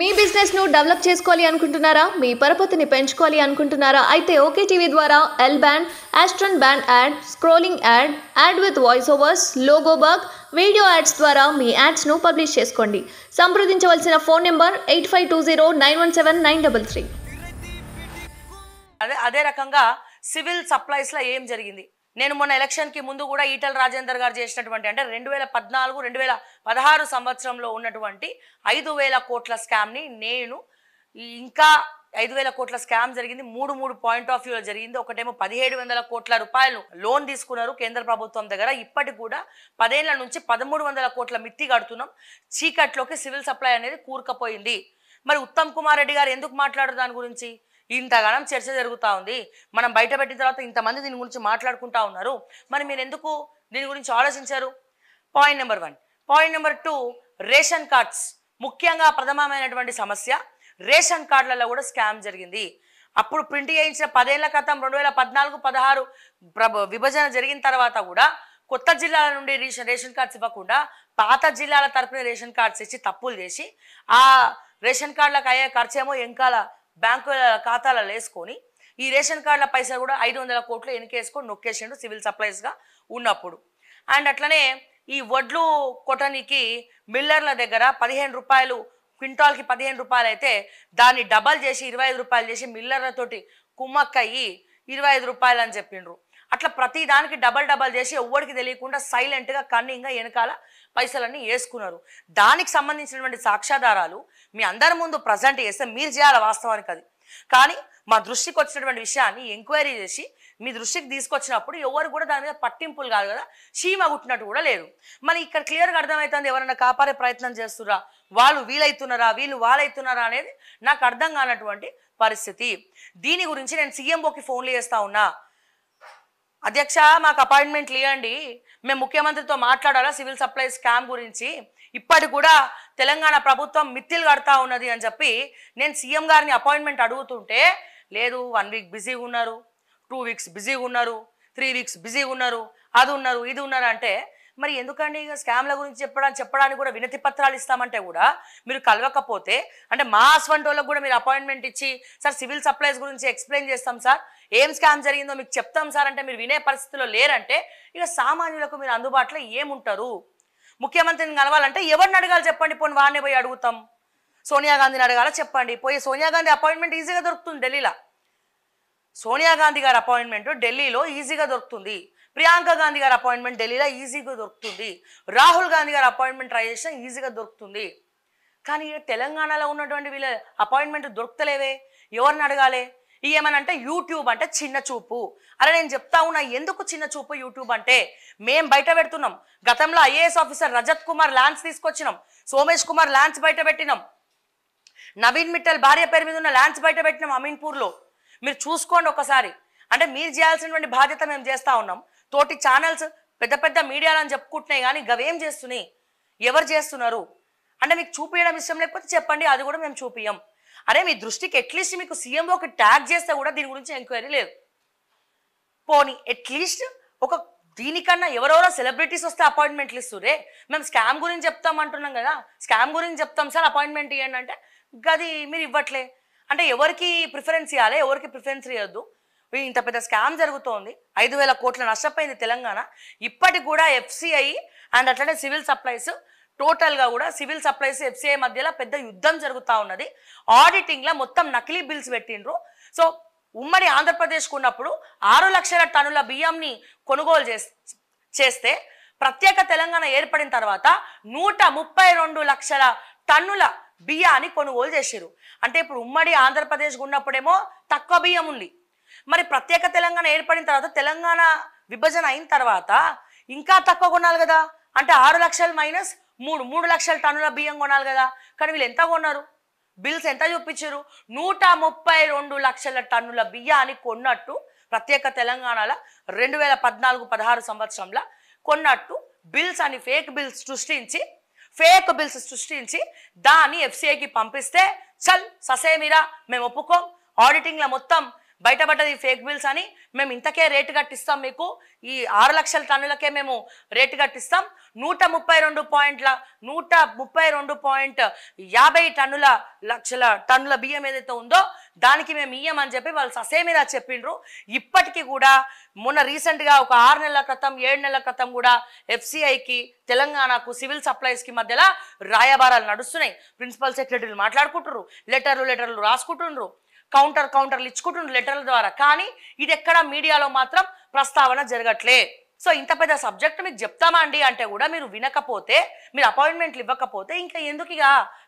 మీ బిజినెస్ను డెవలప్ చేసుకోవాలి అనుకుంటున్నారా మీ పరపతిని పెంచుకోవాలి అనుకుంటున్నారా అయితే ఓకే టీవీ ద్వారా L band aston band ad scrolling ad ad with voice overs logo video ads ద్వారా మీ యాడ్స్ను పబ్లిష్ చేసుకోండి సంప్రదించవలసిన phone number eight five two zero nine one seven nine double three అదే అదే రకంగా సివిల్ సప్లైస్లో ఏం జరిగింది నేను మొన్న ఎలక్షన్కి ముందు కూడా ఈటల రాజేందర్ గారు చేసినటువంటి అంటే రెండు వేల పద్నాలుగు రెండు వేల పదహారు సంవత్సరంలో ఉన్నటువంటి ఐదు వేల కోట్ల స్కామ్ని నేను ఇంకా ఐదు వేల కోట్ల స్కామ్ జరిగింది మూడు మూడు పాయింట్ ఆఫ్ వ్యూలో జరిగింది ఒకటేమో పదిహేడు వందల కోట్ల రూపాయలు లోన్ తీసుకున్నారు కేంద్ర ప్రభుత్వం దగ్గర ఇప్పటికి కూడా పదేళ్ల నుంచి పదమూడు వందల కోట్ల మిత్తి కడుతున్నాం చీకట్లోకి సివిల్ సప్లై అనేది కూరుకపోయింది మరి ఉత్తమ్ కుమార్ రెడ్డి గారు ఎందుకు మాట్లాడరు దాని గురించి ఇంతగానం చర్చ జరుగుతూ ఉంది మనం బయట పెట్టిన తర్వాత ఇంతమంది దీని గురించి మాట్లాడుకుంటా ఉన్నారు మరి మీరు ఎందుకు దీని గురించి ఆలోచించారు point number one point number two ration cards ముఖ్యంగా ప్రథమమైనటువంటి సమస్య రేషన్ కార్డులలో కూడా స్కామ్ జరిగింది అప్పుడు ప్రింట్ చేయించిన పదేళ్ల క్రితం రెండు వేల పద్నాలుగు పదహారు విభజన జరిగిన తర్వాత కూడా కొత్త జిల్లాల నుండి రేషన్ రేషన్ కార్డ్స్ ఇవ్వకుండా పాత జిల్లాల తరఫున రేషన్ కార్డ్స్ ఇచ్చి తప్పులు చేసి ఆ రేషన్ కార్డులకు అయ్యే ఖర్చేమో ఎంకాల బ్యాంకు ఖాతాలలో వేసుకొని ఈ రేషన్ కార్డుల పైసలు కూడా ఐదు వందల కోట్లు ఎన్నికేసుకొని నొక్కేసిండు సివిల్ సప్లైస్గా ఉన్నప్పుడు అండ్ అట్లనే ఈ వడ్లు కొట్టనికి మిల్లర్ల దగ్గర పదిహేను రూపాయలు క్వింటాల్కి పదిహేను రూపాయలు అయితే దాన్ని డబల్ చేసి ఇరవై ఐదు రూపాయలు చేసి మిల్లర్లతోటి కుమ్మక్కయ్యి ఇరవై ఐదు రూపాయలు అని చెప్పిండ్రు అట్లా ప్రతి దానికి డబల్ డబల్ చేసి ఎవరికి తెలియకుండా సైలెంట్గా కన్నింగ్గా వెనకాల పైసలన్నీ వేసుకున్నారు దానికి సంబంధించినటువంటి సాక్ష్యాధారాలు మీ అందరి ముందు ప్రజెంట్ చేస్తే మీరు చేయాలి వాస్తవానికి అది కానీ మా దృష్టికి వచ్చినటువంటి విషయాన్ని ఎంక్వైరీ చేసి మీ దృష్టికి తీసుకొచ్చినప్పుడు ఎవరు కూడా దాని మీద పట్టింపులు కాదు కదా చీమ కుట్టినట్టు కూడా లేదు మరి ఇక్కడ క్లియర్గా అర్థమవుతుంది ఎవరైనా కాపాడే ప్రయత్నం చేస్తున్నారా వాళ్ళు వీలైతున్నారా వీళ్ళు వాళ్ళైతున్నారా అనేది నాకు అర్థం కానటువంటి పరిస్థితి దీని గురించి నేను సీఎంఓకి ఫోన్లు చేస్తా ఉన్నా అధ్యక్ష మాకు అపాయింట్మెంట్లు ఇవ్వండి మేము ముఖ్యమంత్రితో మాట్లాడాలా సివిల్ సప్లైస్ స్కామ్ గురించి ఇప్పటి కూడా తెలంగాణ ప్రభుత్వం మిత్తిలు కడతా ఉన్నది అని చెప్పి నేను సీఎం గారిని అపాయింట్మెంట్ అడుగుతుంటే లేదు వన్ వీక్ బిజీగా ఉన్నారు టూ వీక్స్ బిజీగా ఉన్నారు త్రీ వీక్స్ బిజీగా ఉన్నారు అది ఉన్నారు ఇది ఉన్నారు అంటే మరి ఎందుకండి ఇక స్కామ్ల గురించి చెప్పడానికి చెప్పడానికి కూడా వినతి పత్రాలు ఇస్తామంటే కూడా మీరు కలవకపోతే అంటే మా అస్వంటోళ్ళకు కూడా మీరు అపాయింట్మెంట్ ఇచ్చి సార్ సివిల్ సప్లైస్ గురించి ఎక్స్ప్లెయిన్ చేస్తాం సార్ ఏం స్కామ్ జరిగిందో మీకు చెప్తాం సార్ అంటే మీరు వినే పరిస్థితిలో లేరంటే ఇక సామాన్యులకు మీరు అందుబాటులో ఏముంటారు ముఖ్యమంత్రిని కలవాలంటే ఎవరిని అడగాలి చెప్పండి పోనీ వారిని పోయి అడుగుతాం సోనియా గాంధీని అడగాల చెప్పండి పోయి సోనియా గాంధీ అపాయింట్మెంట్ ఈజీగా దొరుకుతుంది ఢిల్లీలో సోనియా గాంధీ గారి అపాయింట్మెంట్ ఢిల్లీలో ఈజీగా దొరుకుతుంది ప్రియాంక గాంధీ గారి అపాయింట్మెంట్ ఢిల్లీలో ఈజీగా దొరుకుతుంది రాహుల్ గాంధీ గారి అపాయింట్మెంట్ ట్రై చేసినా ఈజీగా దొరుకుతుంది కానీ తెలంగాణలో ఉన్నటువంటి వీళ్ళ అపాయింట్మెంట్ దొరుకుతలేవే ఎవరిని అడగాలి ఏమనంటే యూట్యూబ్ అంటే చిన్న చూపు అరే నేను చెప్తా ఉన్నా ఎందుకు చిన్న చూపు యూట్యూబ్ అంటే మేం బయట పెడుతున్నాం గతంలో IAS officer Rajat Kumar lands తీసుకొచ్చినాం సోమేష్ కుమార్ ల్యాండ్స్ బయట పెట్టినాం నవీన్ మిట్టల్ భార్య పేరు మీద ఉన్న ల్యాండ్స్ బయట పెట్టినాం అమీన్పూర్లో మీరు చూసుకోండి ఒకసారి అంటే మీరు చేయాల్సినటువంటి బాధ్యత మేము చేస్తూ ఉన్నాం తోటి ఛానల్స్ పెద్ద పెద్ద అని చెప్పుకుంటున్నాయి కానీ గవేం చేస్తున్నాయి ఎవరు చేస్తున్నారు అంటే మీకు చూపించడం ఇష్టం లేకపోతే చెప్పండి అది కూడా మేము చూపించాం అరే మీ దృష్టికి అట్లీస్ట్ మీకు సీఎంఓ ఒక ట్యాగ్ చేస్తే కూడా దీని గురించి ఎంక్వైరీ లేదు పోనీ అట్లీస్ట్ ఒక దీనికన్నా ఎవరెవరో సెలబ్రిటీస్ వస్తే అపాయింట్మెంట్లు ఇస్తురే మేము స్కామ్ గురించి చెప్తాం అంటున్నాం కదా స్కామ్ గురించి చెప్తాం సార్ అపాయింట్మెంట్ ఇవ్వండి అంటే గది మీరు ఇవ్వట్లే అంటే ఎవరికి ప్రిఫరెన్స్ ఇవ్వాలి ఎవరికి ప్రిఫరెన్స్ ఇవ్వద్దు ఇంత పెద్ద స్కామ్ జరుగుతోంది ఐదు వేల కోట్ల నష్టపోయింది తెలంగాణ ఇప్పటికి కూడా ఎఫ్సిఐ అండ్ అట్లనే సివిల్ సప్లైస్ టోటల్గా కూడా సివిల్ సప్లైస్ ఎఫ్సీఐ మధ్యలో పెద్ద యుద్ధం జరుగుతూ ఉన్నది ఆడిటింగ్లో మొత్తం నకిలీ బిల్స్ పెట్టిండ్రు సో ఉమ్మడి ఆంధ్రప్రదేశ్కు ఉన్నప్పుడు ఆరు లక్షల టన్నుల బియ్యంని కొనుగోలు చేస్తే ప్రత్యేక తెలంగాణ ఏర్పడిన తర్వాత నూట ముప్పై రెండు లక్షల టన్నుల బియ్యాన్ని కొనుగోలు చేశారు అంటే ఇప్పుడు ఉమ్మడి ఆంధ్రప్రదేశ్కు ఉన్నప్పుడేమో తక్కువ బియ్యం ఉంది మరి ప్రత్యేక తెలంగాణ ఏర్పడిన తర్వాత తెలంగాణ విభజన అయిన తర్వాత ఇంకా తక్కువ కొనాలి కదా అంటే ఆరు లక్షల మైనస్ మూడు మూడు లక్షల టన్నుల బియ్యం కొనాలి కదా కానీ వీళ్ళు ఎంత కొన్నారు బిల్స్ ఎంత చూపించారు నూట ముప్పై రెండు లక్షల టన్నుల బియ్యాన్ని కొన్నట్టు ప్రత్యేక తెలంగాణలో రెండు వేల పద్నాలుగు పదహారు సంవత్సరంలో కొన్నట్టు బిల్స్ అని ఫేక్ బిల్స్ సృష్టించి ఫేక్ బిల్స్ సృష్టించి దాన్ని ఎఫ్సీఐకి పంపిస్తే చల్ ససేమిరా మేము ఒప్పుకోం ఆడిటింగ్లో మొత్తం బయటపడ్డది ఫేక్ బిల్స్ అని మేము ఇంతకే రేటు కట్టిస్తాం మీకు ఈ ఆరు లక్షల టన్నులకే మేము రేటు కట్టిస్తాం నూట ముప్పై రెండు పాయింట్ల నూట ముప్పై రెండు పాయింట్ యాభై టన్నుల లక్షల టన్నుల బియ్యం ఏదైతే ఉందో దానికి మేము ఇయ్యమని చెప్పి వాళ్ళు ససే మీద చెప్పిండ్రు ఇప్పటికీ కూడా మొన్న రీసెంట్గా ఒక ఆరు నెలల క్రితం ఏడు నెలల క్రితం కూడా ఎఫ్సిఐకి తెలంగాణకు సివిల్ సప్లైస్కి మధ్యలో రాయబారాలు నడుస్తున్నాయి ప్రిన్సిపల్ సెక్రటరీలు మాట్లాడుకుంటున్నారు లెటర్లు లెటర్లు రాసుకుంటున్నారు కౌంటర్ కౌంటర్లు ఇచ్చుకుంటున్న లెటర్ల ద్వారా కానీ ఇది ఎక్కడ మీడియాలో మాత్రం ప్రస్తావన జరగట్లే సో ఇంత పెద్ద సబ్జెక్ట్ మీకు చెప్తామా అండి అంటే కూడా మీరు వినకపోతే మీరు అపాయింట్మెంట్లు ఇవ్వకపోతే ఇంకా ఎందుకు ఇక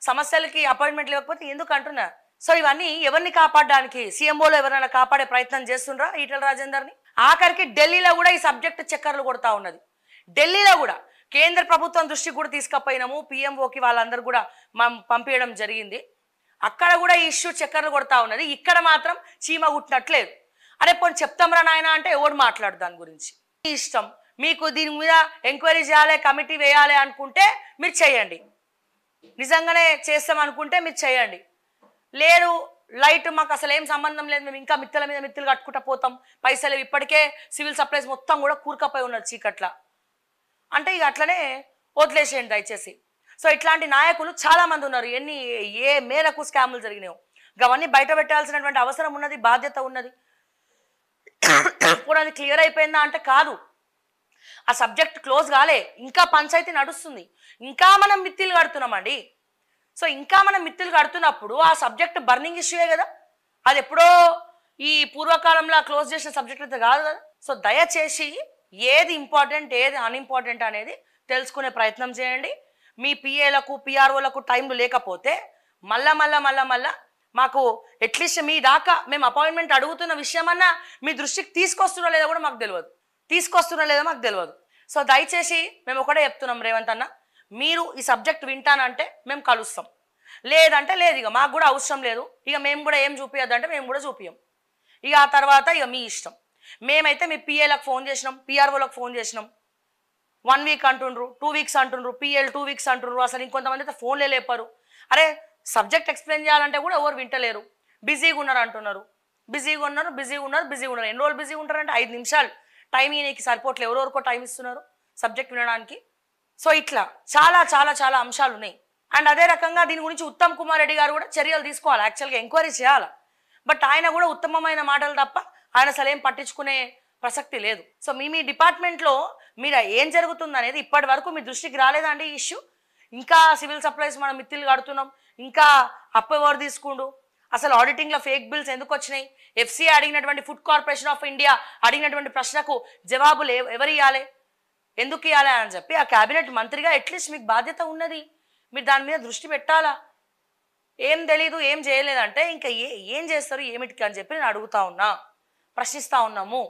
సమస్యలకి అపాయింట్మెంట్లు ఇవ్వకపోతే ఎందుకు అంటున్నా సో ఇవన్నీ ఎవరిని కాపాడడానికి సీఎంఓలో ఎవరైనా కాపాడే ప్రయత్నం చేస్తుండ్రా ఈటల రాజేందర్ని ఆఖరికి ఢిల్లీలో కూడా ఈ సబ్జెక్టు చక్కర్లు కొడతా ఉన్నది ఢిల్లీలో కూడా కేంద్ర ప్రభుత్వం దృష్టికి కూడా తీసుకపోయినాము పిఎంఓకి వాళ్ళందరూ కూడా పంపించడం జరిగింది అక్కడ కూడా ఈ ఇష్యూ చక్కర్లు కొడతా ఉన్నది ఇక్కడ మాత్రం చీమ కుట్టినట్లేదు అరే పోనీ చెప్తాంరా నాయన అంటే ఎవడు మాట్లాడు దాని గురించి మీ ఇష్టం మీకు దీని మీద ఎంక్వైరీ చేయాలి కమిటీ వేయాలి అనుకుంటే మీరు చేయండి నిజంగానే చేస్తాం అనుకుంటే మీరు చేయండి లేదు లైట్ మాకు అసలు ఏం సంబంధం లేదు మేము ఇంకా మిత్తల మీద మిత్తులు కట్టుకుంటా పోతాం పైసలు ఇప్పటికే సివిల్ సప్లైస్ మొత్తం కూడా కూరకపోయి ఉన్నారు చీకట్ల అంటే ఇక అట్లనే వదిలేసేయండి దయచేసి సో ఇట్లాంటి నాయకులు చాలామంది ఉన్నారు ఎన్ని ఏ మేరకు స్కాములు జరిగినాయో అవన్నీ బయట పెట్టాల్సినటువంటి అవసరం ఉన్నది బాధ్యత ఉన్నది ఇప్పుడు అది క్లియర్ అయిపోయిందా అంటే కాదు ఆ సబ్జెక్ట్ క్లోజ్ కాలే ఇంకా పంచాయతీ నడుస్తుంది ఇంకా మనం మిత్తిలు కడుతున్నామండి సో ఇంకా మనం మిత్తిలు కడుతున్నప్పుడు ఆ సబ్జెక్ట్ బర్నింగ్ ఇష్యూయే కదా అది ఎప్పుడో ఈ పూర్వకాలంలో క్లోజ్ చేసిన సబ్జెక్ట్ అయితే కాదు కదా సో దయచేసి ఏది ఇంపార్టెంట్ ఏది అన్ఇంపార్టెంట్ అనేది తెలుసుకునే ప్రయత్నం చేయండి మీ పిఏలకు పిఆర్ఓలకు టైంలు లేకపోతే మళ్ళా మళ్ళా మళ్ళా మళ్ళా మాకు ఎట్లీస్ట్ మీ దాకా మేము అపాయింట్మెంట్ అడుగుతున్న విషయమన్నా మీ దృష్టికి తీసుకొస్తున్నా లేదో కూడా మాకు తెలియదు తీసుకొస్తున్నా లేదో మాకు తెలియదు సో దయచేసి మేము ఒకటే చెప్తున్నాం రేవంత్ అన్న మీరు ఈ సబ్జెక్ట్ వింటానంటే మేము కలుస్తాం లేదంటే లేదు ఇక మాకు కూడా అవసరం లేదు ఇక మేము కూడా ఏం చూపియద్దు అంటే మేము కూడా చూపియం ఇక ఆ తర్వాత ఇక మీ ఇష్టం మేమైతే మీ పిఏలకు ఫోన్ చేసినాం పిఆర్ఓలకు ఫోన్ చేసినాం వన్ వీక్ అంటుండ్రు టూ వీక్స్ అంటుండ్రు పిఎల్ టూ వీక్స్ అంటుండ్రు అసలు ఇంకొంతమంది అయితే ఫోన్లే లేపారు అరే సబ్జెక్ట్ ఎక్స్ప్లెయిన్ చేయాలంటే కూడా ఎవరు వింటలేరు బిజీగా ఉన్నారు అంటున్నారు బిజీగా ఉన్నారు బిజీగా ఉన్నారు బిజీగా ఉన్నారు ఎన్ని రోజులు బిజీగా ఉంటారంటే ఐదు నిమిషాలు టైం ఈయనకి సరిపోవట్లేదు ఎవరెవరికో టైం ఇస్తున్నారు సబ్జెక్ట్ వినడానికి సో ఇట్లా చాలా చాలా చాలా అంశాలు ఉన్నాయి అండ్ అదే రకంగా దీని గురించి ఉత్తమ్ కుమార్ రెడ్డి గారు కూడా చర్యలు తీసుకోవాలి యాక్చువల్గా ఎంక్వైరీ చేయాలి బట్ ఆయన కూడా ఉత్తమమైన మాటలు తప్ప ఆయన అసలు ఏం పట్టించుకునే ప్రసక్తి లేదు సో మీ మీ డిపార్ట్మెంట్లో మీరు ఏం జరుగుతుంది అనేది ఇప్పటి వరకు మీ దృష్టికి రాలేదా అండి ఇష్యూ ఇంకా సివిల్ సప్లైస్ మనం మిత్తిలు కడుతున్నాం ఇంకా అప్పు ఎవరు తీసుకుండు అసలు ఆడిటింగ్లో ఫేక్ బిల్స్ ఎందుకు వచ్చినాయి ఎఫ్సీఐ అడిగినటువంటి ఫుడ్ కార్పొరేషన్ ఆఫ్ ఇండియా అడిగినటువంటి ప్రశ్నకు జవాబులు ఎవరు ఇవ్వాలి ఎందుకు ఇవ్వాలి అని చెప్పి ఆ క్యాబినెట్ మంత్రిగా అట్లీస్ట్ మీకు బాధ్యత ఉన్నది మీరు దాని మీద దృష్టి పెట్టాలా ఏం తెలీదు ఏం చేయలేదంటే ఇంకా ఏ ఏం చేస్తారు ఏమిటికి అని చెప్పి నేను అడుగుతా ఉన్నా ప్రశ్నిస్తూ ఉన్నాము